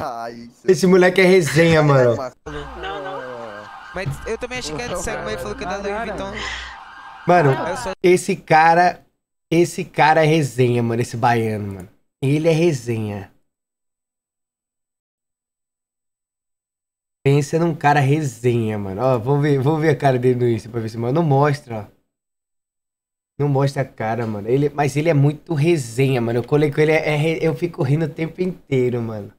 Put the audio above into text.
Ai, é Esse moleque é resenha, é mano. Mas eu também achei que era de cego, mas ele falou que era é da Louis Vuitton. Mano, esse cara. Esse cara é resenha, mano. Esse baiano, mano. Ele é resenha. Pensa num cara resenha, mano. Ó, vamos ver, vou ver a cara dele no Insta pra ver se, mano. Não mostra, ó. Não mostra a cara, mano. Ele, mas ele é muito resenha, mano. Eu com ele, é, é, eu fico rindo o tempo inteiro, mano.